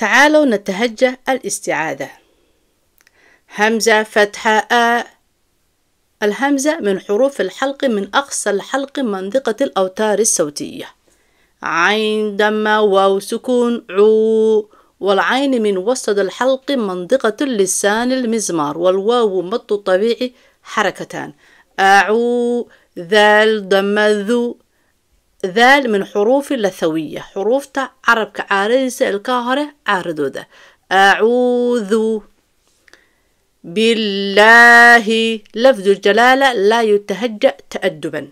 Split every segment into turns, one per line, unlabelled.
تعالوا نتهجى الاستعاذة همزة فتحة آ الهمزة من حروف الحلق من أقصى الحلق منطقة الأوتار الصوتية عين دم واو سكون عو والعين من وسط الحلق منطقة اللسان المزمار والواو مط طبيعي حركتان أعو ذال دم ذو ذال من حروف اللثوية حروف تا عرب كعارس الكاهرة عردودة أعوذ بالله لفظ الجلالة لا يتهجأ تأدبا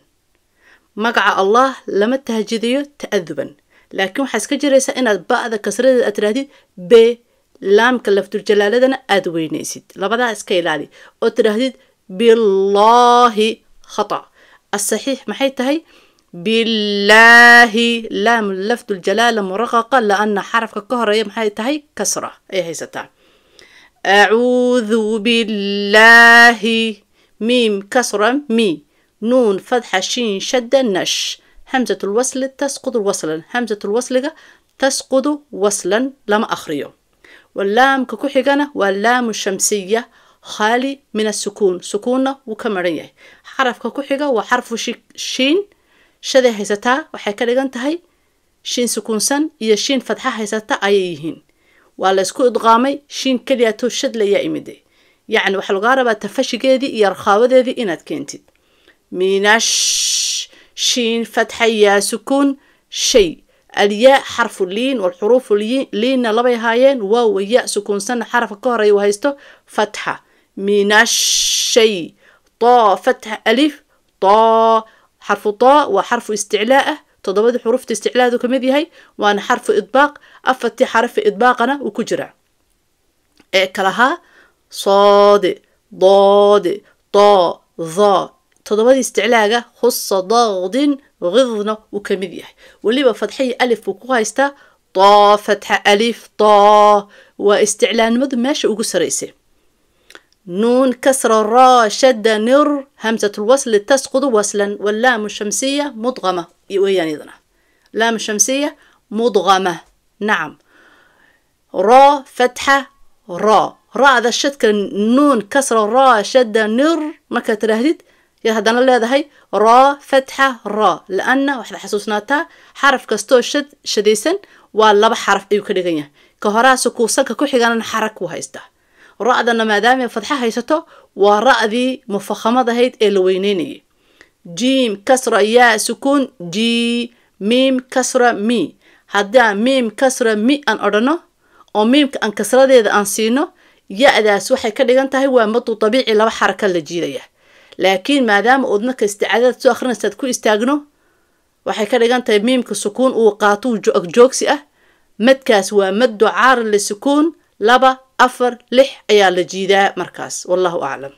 مقع الله لم تهجذي تأدبا لكن حسك جريسة إن الباء ذا كسر الأتراتي ب لام كلفت الجلالة دنا أدويني سيد لبدا اسكيلالي أتراتي بالله خطأ الصحيح ما هي بالله لام لفت الجلالة مرققة لأن حرف كهرة هاي تهي كسرة أي هي ستا أعوذ بالله ميم كسرة مي نون فتحة شين شدة نش همزة الوصل تسقط وصلا همزة الوصل تسقط وصلا لما أخريو واللام ككوحيقانا واللام الشمسية خالي من السكون سكونة وكمرية حرف ككوحيقا وحرف شين shaday haysataa waxay ka dhigan tahay shiin sukuunsan iyo shiin fadxa haysata ayay yihiin waa laysku idqaamay shiin keliyaatoo shad layaa imiday yacni waxaa lagaa rabaa tafashigeedii iyo arkaawadeedii inaad keentid minash shiin fatxa yaa sukuun shay alyaa xarfu liin walxuruufu liinna labay haayeen waawa ya sukuunsanna xarafka ka horeeya u haysto fatxa minashay doo fatxa alif doo حرف طاء وحرف استعلاء تضبط حروف استعلاء كمذي هاي وأنا حرف إطباق أفتح حرف إطباقنا وكجرع إكلها صاد ضاد طاء ضاء تضبط استعلاء خص ضاد غضنا وكمذي هاي واللي بفتحي ألف وكوهيستا طا فتح ألف طا واستعلان مد ماشي وقسريسي نون كسر الراء شد نر همزة الوصل تسقط وصلا واللام الشمسية مضغمة ويان يعني إذن لام الشمسية مضغمة نعم را فتحة را را ذا الشد نون كسر را شد نر ما هديت يا هدانا هذا هي را فتحة را لأن واحدة حسوسناتها حرف كستو شد شديسن ولا بحرف أيو كدغنيا كهرا سكوسا ككو حيغان حرك ra-dana maadaamay fadxa haysato waa ra-dii mufakhamad ahayd ee la weyneynayay jiim kasra yaa sukuun ji miim kasra mi haddaan miim kasra mi aan odhanno oo miimka aan kasradeeda aan siino ya-daas waxay ka dhigan tahay waa maddu dabiici laba xaraka la jiidaya laakiin maadaama uod marka soo akhrinaysaad ku istaagno waxay ka dhigan tahay miimka sukuun uu qaato joogsi ah madkaas waa maddu caarin lisukuun laba afar lix ayaa la jiidaa markaas wallahu aclam